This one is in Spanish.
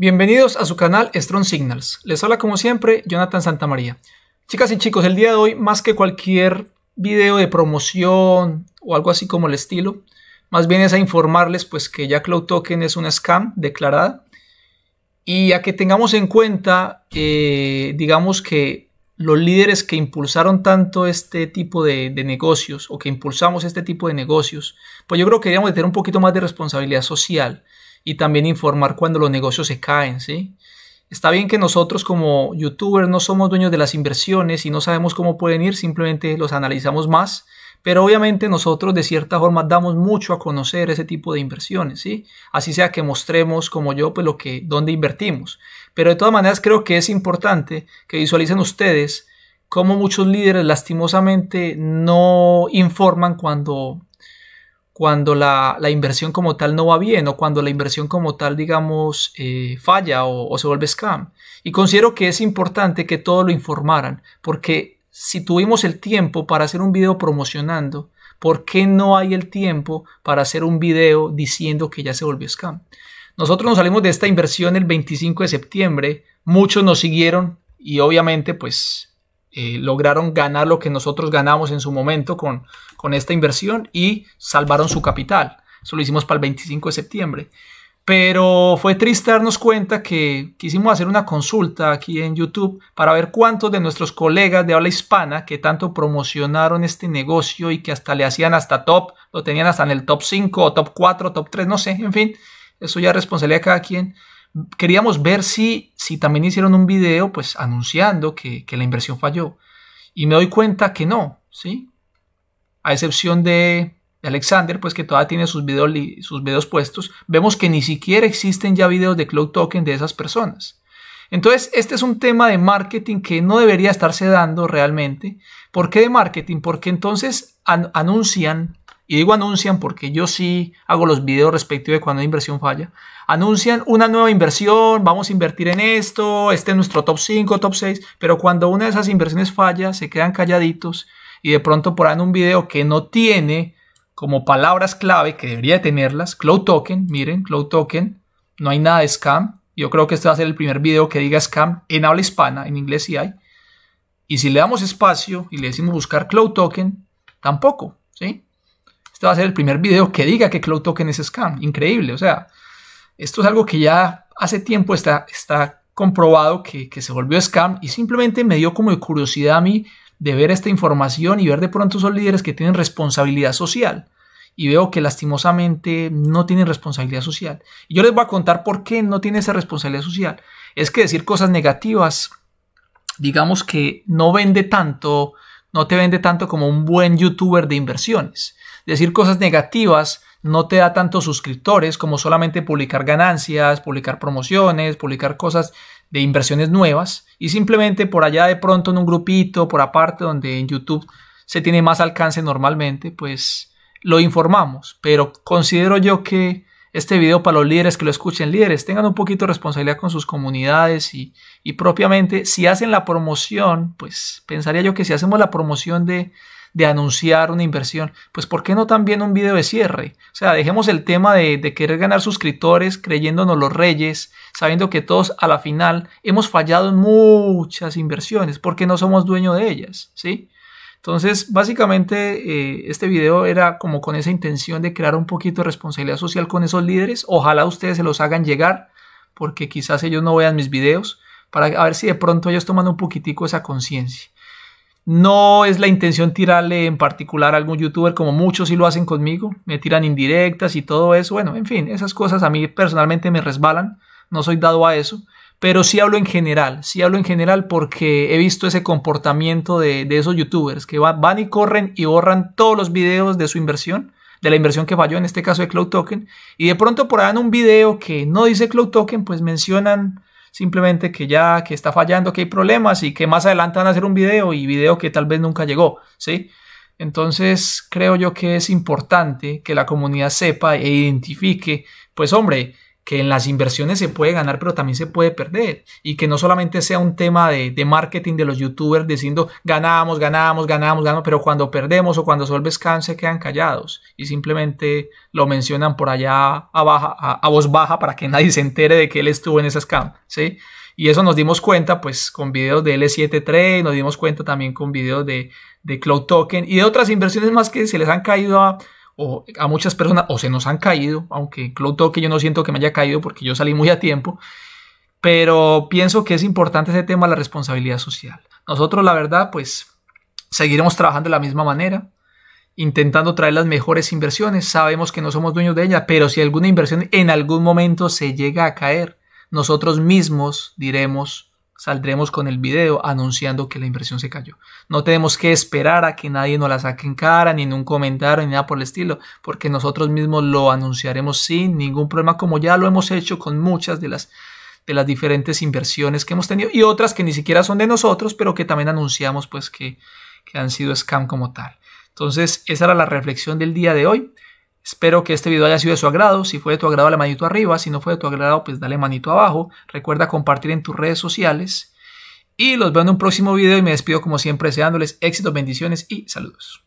Bienvenidos a su canal Strong Signals. Les habla como siempre Jonathan Santamaría. Chicas y chicos, el día de hoy más que cualquier video de promoción o algo así como el estilo, más bien es a informarles pues que ya Cloud Token es una scam declarada y a que tengamos en cuenta eh, digamos que los líderes que impulsaron tanto este tipo de, negocios o que impulsamos este tipo de negocios, pues yo creo que deberíamos tener un poquito más de responsabilidad social y también informar cuando los negocios se caen, ¿sí? Está bien que nosotros como youtubers no somos dueños de las inversiones y no sabemos cómo pueden ir, simplemente los analizamos más, pero obviamente nosotros de cierta forma damos mucho a conocer ese tipo de inversiones, ¿sí? Así sea que mostremos como yo pues lo que dónde invertimos. Pero de todas maneras creo que es importante que visualicen ustedes cómo muchos líderes lastimosamente no informan cuando cuando la, la, inversión como tal no va bien o cuando la inversión como tal, digamos, eh, falla o, se vuelve scam. Y considero que es importante que todo lo informaran, porque si tuvimos el tiempo para hacer un video promocionando, ¿por qué no hay el tiempo para hacer un video diciendo que ya se volvió scam? Nosotros nos salimos de esta inversión el 25 de septiembre, muchos nos siguieron y obviamente pues eh, lograron ganar lo que nosotros ganamos en su momento con, con esta inversión y salvaron su capital. Eso lo hicimos para el 25 de septiembre. Pero fue triste darnos cuenta que quisimos hacer una consulta aquí en YouTube para ver cuántos de nuestros colegas de habla hispana que tanto promocionaron este negocio y que hasta le hacían hasta top, lo tenían hasta en el top 5 o top 4, top 3, no sé, en fin, eso ya es responsabilidad de cada quien queríamos ver si, si también hicieron un video pues anunciando que, la inversión falló. Y me doy cuenta que no, ¿sí? A excepción de, Alexander, pues que todavía tiene sus videos, sus puestos, vemos que ni siquiera existen ya videos de Cloud Token de esas personas. Entonces, este es un tema de marketing que no debería estarse dando realmente. ¿Por qué de marketing? Porque entonces anuncian y digo anuncian porque yo sí hago los videos respectivos de cuando la inversión falla, anuncian una nueva inversión, vamos a invertir en esto, este es nuestro top 5, top 6, pero cuando una de esas inversiones falla, se quedan calladitos y de pronto por un video que no tiene como palabras clave que debería tenerlas, Cloud Token, miren, Cloud Token, no hay nada de scam, yo creo que este va a ser el primer video que diga scam en habla hispana, en inglés sí hay, y si le damos espacio y le decimos buscar Cloud Token, tampoco, ¿sí? Este va a ser el primer video que diga que Cloud Token es scam. Increíble. O sea, esto es algo que ya hace tiempo está, está comprobado que, se volvió scam y simplemente me dio como de curiosidad a mí de ver esta información y ver de pronto son líderes que tienen responsabilidad social. Y veo que lastimosamente no tienen responsabilidad social. Y yo les voy a contar por qué no tiene esa responsabilidad social. Es que decir cosas negativas, digamos que no vende tanto no te vende tanto como un buen youtuber de inversiones. Decir cosas negativas no te da tantos suscriptores como solamente publicar ganancias, publicar promociones, publicar cosas de inversiones nuevas y simplemente por allá de pronto en un grupito, por aparte donde en YouTube se tiene más alcance normalmente, pues lo informamos. Pero considero yo que este video para los líderes que lo escuchen. Líderes, tengan un poquito de responsabilidad con sus comunidades y, y propiamente si hacen la promoción, pues pensaría yo que si hacemos la promoción de, de anunciar una inversión, pues ¿por qué no también un video de cierre? O sea, dejemos el tema de, de, querer ganar suscriptores creyéndonos los reyes, sabiendo que todos a la final hemos fallado en muchas inversiones porque no somos dueños de ellas, ¿sí? Entonces, básicamente, eh, este video era como con esa intención de crear un poquito de responsabilidad social con esos líderes. Ojalá ustedes se los hagan llegar, porque quizás ellos no vean mis videos, para ver si de pronto ellos toman un poquitico esa conciencia. No es la intención tirarle en particular a algún youtuber, como muchos sí lo hacen conmigo, me tiran indirectas y todo eso. Bueno, en fin, esas cosas a mí personalmente me resbalan, no soy dado a eso. Pero sí hablo en general, sí hablo en general porque he visto ese comportamiento de, esos youtubers que van, y corren y borran todos los videos de su inversión, de la inversión que falló, en este caso de Cloud Token, y de pronto por ahí en un video que no dice Cloud Token, pues mencionan simplemente que ya que está fallando, que hay problemas y que más adelante van a hacer un video y video que tal vez nunca llegó, ¿sí? Entonces creo yo que es importante que la comunidad sepa e identifique, pues hombre, que en las inversiones se puede ganar, pero también se puede perder. Y que no solamente sea un tema de, marketing de los youtubers diciendo ganamos, ganamos, ganamos, ganamos, pero cuando perdemos o cuando Solves scam se quedan callados y simplemente lo mencionan por allá a, a, voz baja para que nadie se entere de que él estuvo en esas scam. ¿sí? Y eso nos dimos cuenta pues con videos de L73, nos dimos cuenta también con videos de, de Cloud Token y de otras inversiones más que se les han caído a o a muchas personas, o se nos han caído, aunque Cloto que yo no siento que me haya caído porque yo salí muy a tiempo, pero pienso que es importante ese tema de la responsabilidad social. Nosotros, la verdad, pues seguiremos trabajando de la misma manera, intentando traer las mejores inversiones. Sabemos que no somos dueños de ellas, pero si alguna inversión en algún momento se llega a caer, nosotros mismos diremos, saldremos con el video anunciando que la inversión se cayó. No tenemos que esperar a que nadie nos la saque en cara, ni en un comentario, ni nada por el estilo, porque nosotros mismos lo anunciaremos sin ningún problema, como ya lo hemos hecho con muchas de las de las diferentes inversiones que hemos tenido y otras que ni siquiera son de nosotros, pero que también anunciamos pues que, que han sido scam como tal. Entonces, esa era la reflexión del día de hoy. Espero que este video haya sido de su agrado. Si fue de tu agrado, dale manito arriba. Si no fue de tu agrado, pues dale manito abajo. Recuerda compartir en tus redes sociales. Y los veo en un próximo video y me despido como siempre deseándoles éxitos, bendiciones y saludos.